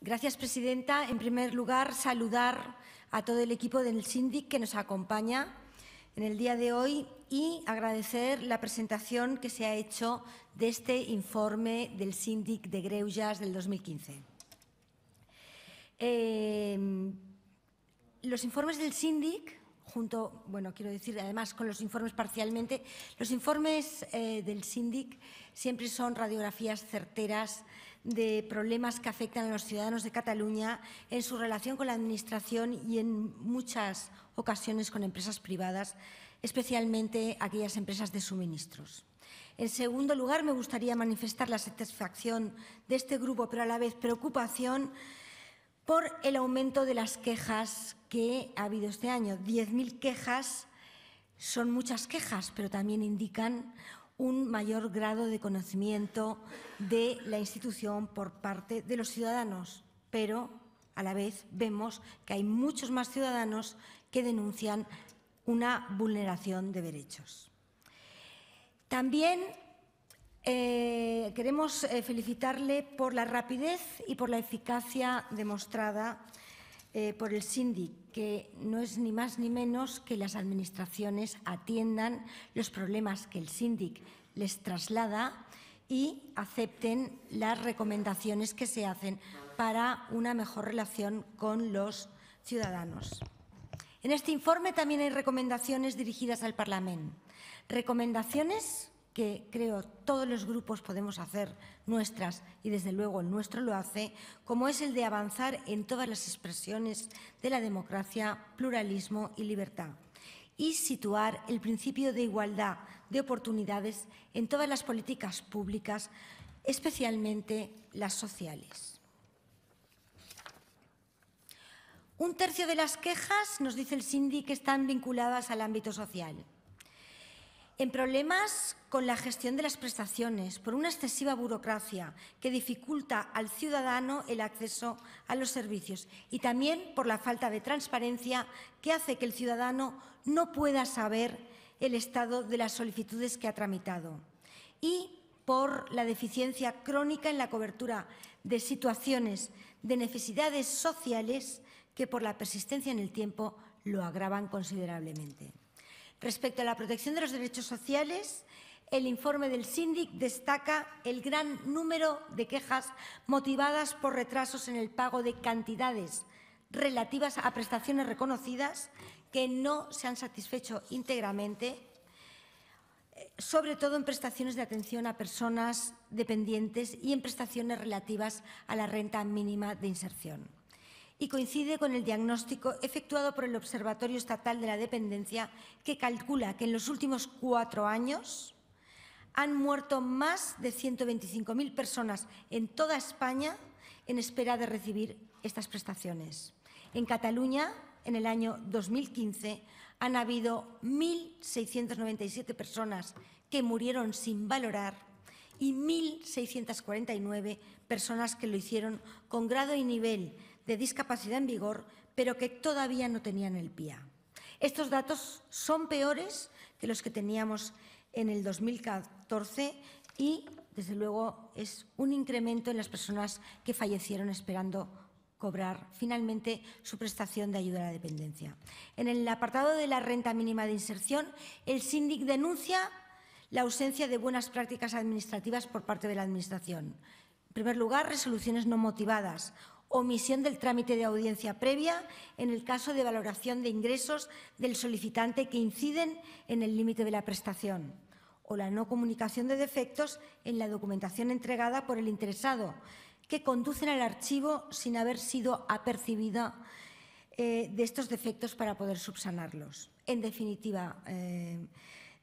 Gracias, presidenta. En primer lugar, saludar a todo el equipo del SINDIC que nos acompaña en el día de hoy y agradecer la presentación que se ha hecho de este informe del SINDIC de Greujas del 2015. Eh, los informes del SINDIC, junto, bueno, quiero decir, además con los informes parcialmente, los informes eh, del SINDIC siempre son radiografías certeras de problemas que afectan a los ciudadanos de Cataluña en su relación con la Administración y en muchas ocasiones con empresas privadas, especialmente aquellas empresas de suministros. En segundo lugar, me gustaría manifestar la satisfacción de este grupo, pero a la vez preocupación por el aumento de las quejas que ha habido este año. 10.000 quejas son muchas quejas, pero también indican un mayor grado de conocimiento de la institución por parte de los ciudadanos, pero a la vez vemos que hay muchos más ciudadanos que denuncian una vulneración de derechos. También eh, queremos eh, felicitarle por la rapidez y por la eficacia demostrada eh, por el SINDIC, que no es ni más ni menos que las administraciones atiendan los problemas que el SINDIC les traslada y acepten las recomendaciones que se hacen para una mejor relación con los ciudadanos. En este informe también hay recomendaciones dirigidas al Parlamento. Recomendaciones que creo todos los grupos podemos hacer nuestras y desde luego el nuestro lo hace, como es el de avanzar en todas las expresiones de la democracia, pluralismo y libertad y situar el principio de igualdad de oportunidades en todas las políticas públicas, especialmente las sociales. Un tercio de las quejas, nos dice el SINDI, que están vinculadas al ámbito social. En problemas con la gestión de las prestaciones por una excesiva burocracia que dificulta al ciudadano el acceso a los servicios y también por la falta de transparencia que hace que el ciudadano no pueda saber el estado de las solicitudes que ha tramitado y por la deficiencia crónica en la cobertura de situaciones de necesidades sociales que por la persistencia en el tiempo lo agravan considerablemente. Respecto a la protección de los derechos sociales, el informe del síndic destaca el gran número de quejas motivadas por retrasos en el pago de cantidades relativas a prestaciones reconocidas que no se han satisfecho íntegramente, eh, sobre todo en prestaciones de atención a personas dependientes y en prestaciones relativas a la renta mínima de inserción y coincide con el diagnóstico efectuado por el Observatorio Estatal de la Dependencia, que calcula que en los últimos cuatro años han muerto más de 125.000 personas en toda España en espera de recibir estas prestaciones. En Cataluña, en el año 2015, han habido 1.697 personas que murieron sin valorar y 1.649 personas que lo hicieron con grado y nivel de discapacidad en vigor, pero que todavía no tenían el PIA. Estos datos son peores que los que teníamos en el 2014 y, desde luego, es un incremento en las personas que fallecieron esperando cobrar finalmente su prestación de ayuda a la dependencia. En el apartado de la renta mínima de inserción, el síndic denuncia la ausencia de buenas prácticas administrativas por parte de la Administración. En primer lugar, resoluciones no motivadas omisión del trámite de audiencia previa en el caso de valoración de ingresos del solicitante que inciden en el límite de la prestación, o la no comunicación de defectos en la documentación entregada por el interesado, que conducen al archivo sin haber sido apercibida eh, de estos defectos para poder subsanarlos. En definitiva, eh,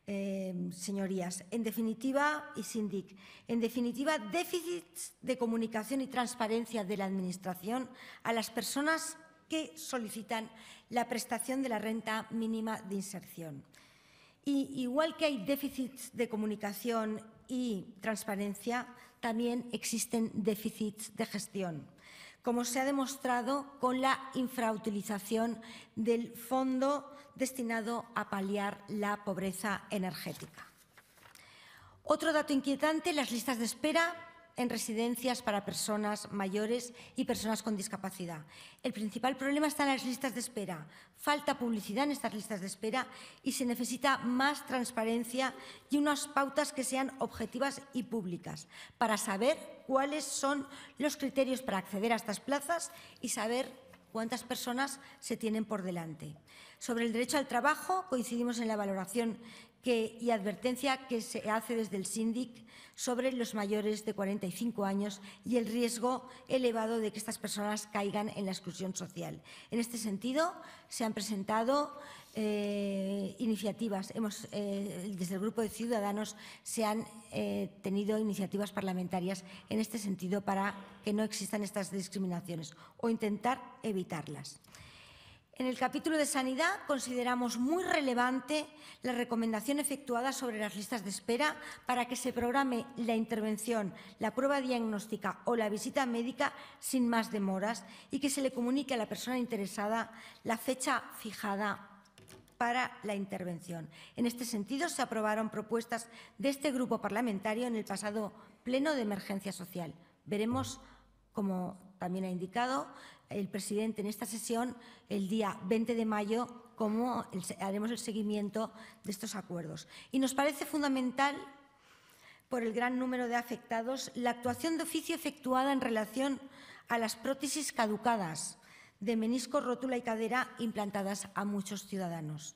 Em, señorías. En definitiva, y SINDIC, en definitiva, déficits de comunicación y transparencia de la Administración a las personas que solicitan la prestación de la renta mínima de inserción. Y igual que hay déficits de comunicación y transparencia, también existen déficits de gestión, como se ha demostrado con la infrautilización del Fondo destinado a paliar la pobreza energética. Otro dato inquietante, las listas de espera en residencias para personas mayores y personas con discapacidad. El principal problema está en las listas de espera. Falta publicidad en estas listas de espera y se necesita más transparencia y unas pautas que sean objetivas y públicas para saber cuáles son los criterios para acceder a estas plazas y saber cuántas personas se tienen por delante. Sobre el derecho al trabajo, coincidimos en la valoración y advertencia que se hace desde el SINDIC sobre los mayores de 45 años y el riesgo elevado de que estas personas caigan en la exclusión social. En este sentido, se han presentado eh, iniciativas. Eh, desde el Grupo de Ciudadanos se han eh, tenido iniciativas parlamentarias en este sentido para que no existan estas discriminaciones o intentar evitarlas. En el capítulo de Sanidad consideramos muy relevante la recomendación efectuada sobre las listas de espera para que se programe la intervención, la prueba diagnóstica o la visita médica sin más demoras y que se le comunique a la persona interesada la fecha fijada para la intervención. En este sentido, se aprobaron propuestas de este grupo parlamentario en el pasado Pleno de Emergencia Social. Veremos, como también ha indicado, el presidente en esta sesión el día 20 de mayo cómo haremos el seguimiento de estos acuerdos. Y nos parece fundamental, por el gran número de afectados, la actuación de oficio efectuada en relación a las prótesis caducadas de menisco, rótula y cadera implantadas a muchos ciudadanos.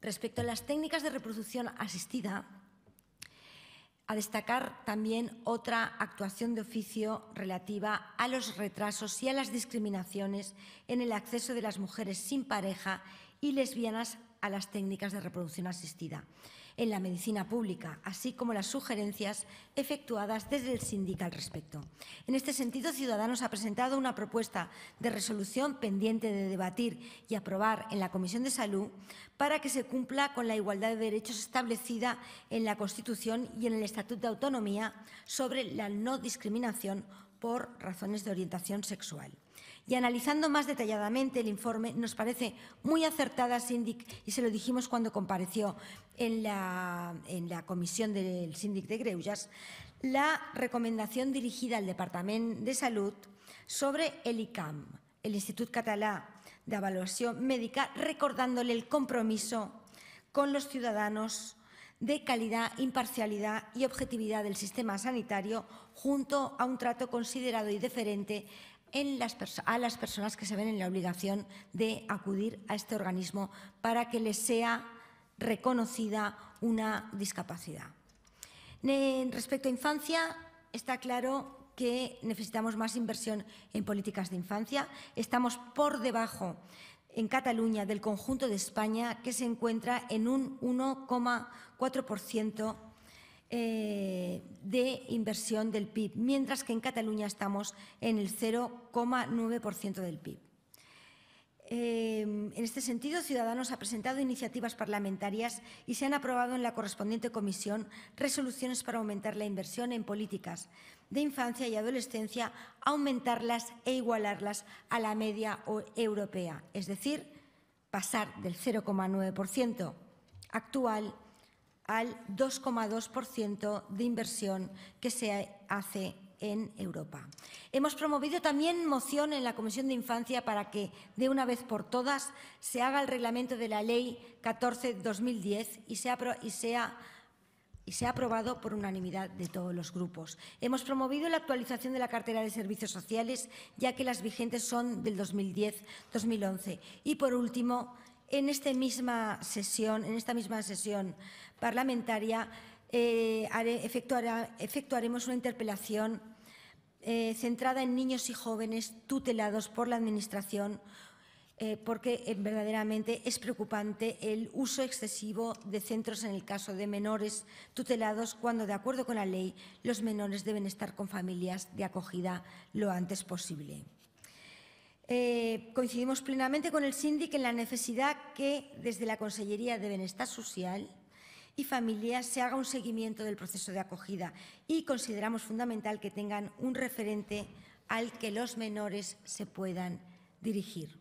Respecto a las técnicas de reproducción asistida, a destacar también otra actuación de oficio relativa a los retrasos y a las discriminaciones en el acceso de las mujeres sin pareja y lesbianas a las técnicas de reproducción asistida en la medicina pública, así como las sugerencias efectuadas desde el sindical al respecto. En este sentido, Ciudadanos ha presentado una propuesta de resolución pendiente de debatir y aprobar en la Comisión de Salud para que se cumpla con la igualdad de derechos establecida en la Constitución y en el Estatuto de Autonomía sobre la no discriminación por razones de orientación sexual. Y analizando más detalladamente el informe, nos parece muy acertada, síndic, y se lo dijimos cuando compareció en la, comisión del síndic de Greullas, la recomendación dirigida al Departamento de Salud sobre el ICAM, el Institut Català Avaluación Médica, recordándole el compromiso con los ciudadanos de calidad, imparcialidad y objetividad del sistema sanitario junto a un trato considerado y deferente a las personas que se ven en la obligación de acudir a este organismo para que les sea reconocida una discapacidad. En respecto a infancia, está claro que necesitamos más inversión en políticas de infancia. Estamos por debajo en Cataluña del conjunto de España, que se encuentra en un 1,4% eh, de inversión del PIB, mientras que en Cataluña estamos en el 0,9% del PIB. Em, en este sentido, Ciudadanos ha presentado iniciativas parlamentarias y se han aprobado en la correspondiente comisión resoluciones para aumentar la inversión en políticas de infancia y adolescencia, aumentarlas e igualarlas a la media europea, es decir, pasar del 0,9% actual al 2,2% de inversión que se hace en Europa. Hemos promovido también moción en la Comisión de Infancia para que, de una vez por todas, se haga el reglamento de la Ley 14-2010 y sea, y sea y aprobado por unanimidad de todos los grupos. Hemos promovido la actualización de la cartera de servicios sociales, ya que las vigentes son del 2010-2011. Y, por último, en, esta misma sesión, en esta misma sesión parlamentaria eh, efectuaremos una interpelación eh, centrada en niños y jóvenes tutelados por la Administración, eh, porque eh, verdaderamente es preocupante el uso excesivo de centros en el caso de menores tutelados, cuando, de acuerdo con la ley, los menores deben estar con familias de acogida lo antes posible. coincidimos plenamente con el sindic en la necesidad que, desde la Consellería de Bienestar Social, y familias se haga un seguimiento del proceso de acogida y consideramos fundamental que tengan un referente al que los menores se puedan dirigir.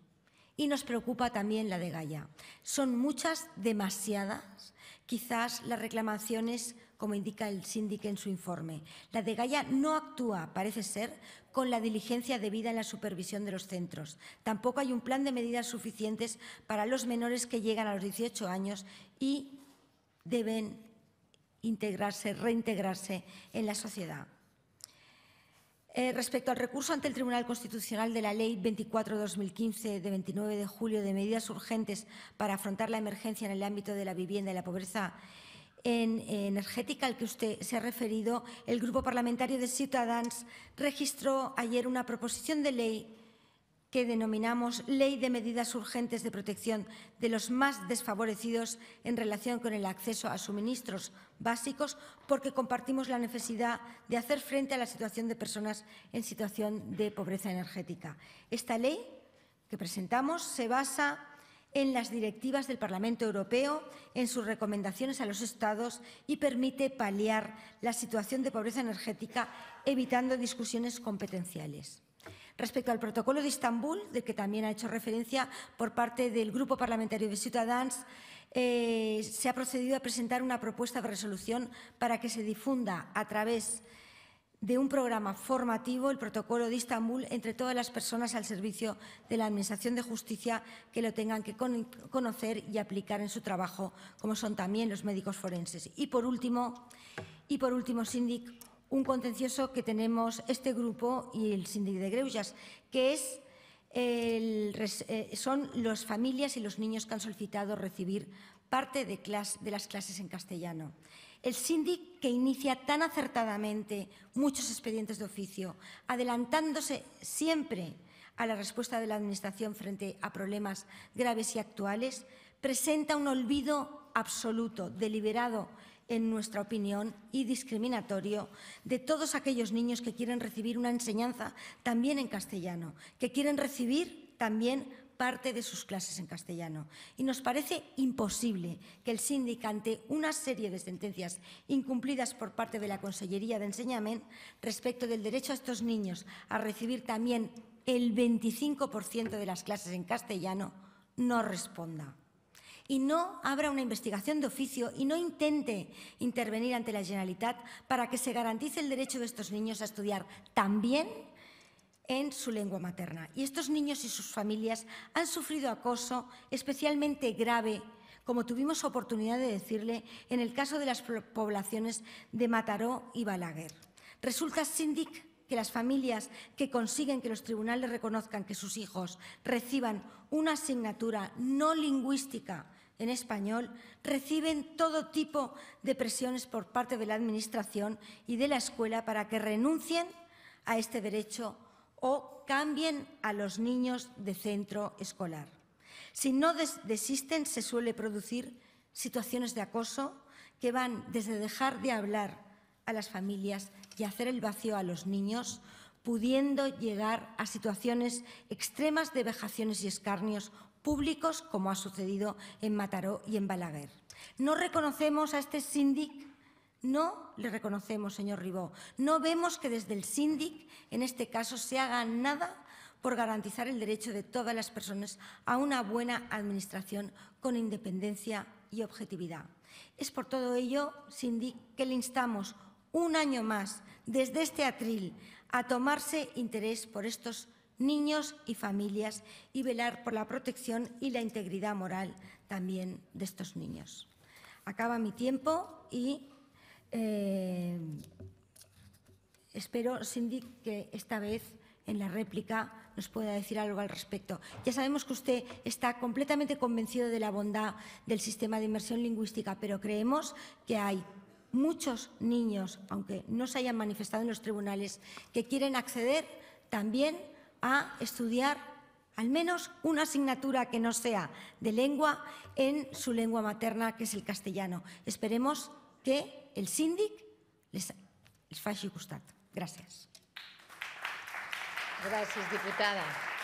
Y nos preocupa también la de Gaia. Son muchas, demasiadas, quizás las reclamaciones, como indica el síndico en su informe. La de Gaia no actúa, parece ser, con la diligencia debida en la supervisión de los centros. Tampoco hay un plan de medidas suficientes para los menores que llegan a los 18 años y deben integrarse, reintegrarse en la sociedad. Eh, respecto al recurso ante el Tribunal Constitucional de la Ley 24-2015 de 29 de julio de medidas urgentes para afrontar la emergencia en el ámbito de la vivienda y la pobreza energética al que usted se ha referido, el Grupo Parlamentario de Ciudadanos registró ayer una proposición de ley que denominamos Ley de Medidas Urgentes de Protección de los más desfavorecidos en relación con el acceso a suministros básicos, porque compartimos la necesidad de hacer frente a la situación de personas en situación de pobreza energética. Esta ley que presentamos se basa en las directivas del Parlamento Europeo, en sus recomendaciones a los Estados y permite paliar la situación de pobreza energética evitando discusiones competenciales. Respecto al protocolo de Estambul, del que también ha hecho referencia por parte del Grupo Parlamentario de Ciudadanos, eh, se ha procedido a presentar una propuesta de resolución para que se difunda a través de un programa formativo el protocolo de Estambul entre todas las personas al servicio de la Administración de Justicia que lo tengan que conocer y aplicar en su trabajo, como son también los médicos forenses. Y por último, y por último, Síndic, un contencioso que tenemos este grupo y el síndic de Greujas, que es eh, son las familias y los niños que han solicitado recibir parte de, de las clases en castellano. El síndic que inicia tan acertadamente muchos expedientes de oficio, adelantándose siempre a la respuesta de la Administración frente a problemas graves y actuales, presenta un olvido absoluto, deliberado, en nuestra opinión, y discriminatorio de todos aquellos niños que quieren recibir una enseñanza también en castellano, que quieren recibir también parte de sus clases en castellano. Y nos parece imposible que el síndic, ante una serie de sentencias incumplidas por parte de la Consellería de Enseñament respecto del derecho a estos niños a recibir también el 25% de las clases en castellano, no responda y no abra una investigación de oficio y no intente intervenir ante la Generalitat para que se garantice el derecho de estos niños a estudiar también en su lengua materna. Y estos niños y sus familias han sufrido acoso especialmente grave, como tuvimos oportunidad de decirle en el caso de las poblaciones de Mataró y Balaguer. Resulta, Sindic, que las familias que consiguen que los tribunales reconozcan que sus hijos reciban una asignatura no lingüística en español reciben todo tipo de presiones por parte de la Administración y de la escuela para que renuncien a este derecho o cambien a los niños de centro escolar. Si no desisten, se suele producir situaciones de acoso que van desde dejar de hablar a las familias y hacer el vacío a los niños, pudiendo llegar a situaciones extremas de vejaciones y escarnios públicos, como ha sucedido en Mataró y en Balaguer. No reconocemos a este síndic no le reconocemos, señor Ribó. No vemos que desde el síndic, en este caso, se haga nada por garantizar el derecho de todas las personas a una buena administración con independencia y objetividad. Es por todo ello, síndic, que le instamos un año más desde este atril a tomarse interés por estos niños y familias y velar por la protección y la integridad moral también de estos niños. Acaba mi tiempo y eh, espero, Cindy, que esta vez en la réplica nos pueda decir algo al respecto. Ya sabemos que usted está completamente convencido de la bondad del sistema de inmersión lingüística, pero creemos que hay muchos niños, aunque no se hayan manifestado en los tribunales, que quieren acceder también a estudiar al menos una asignatura que no sea de lengua en su lengua materna, que es el castellano. Esperemos que el síndic les, les faci Gracias. diputada.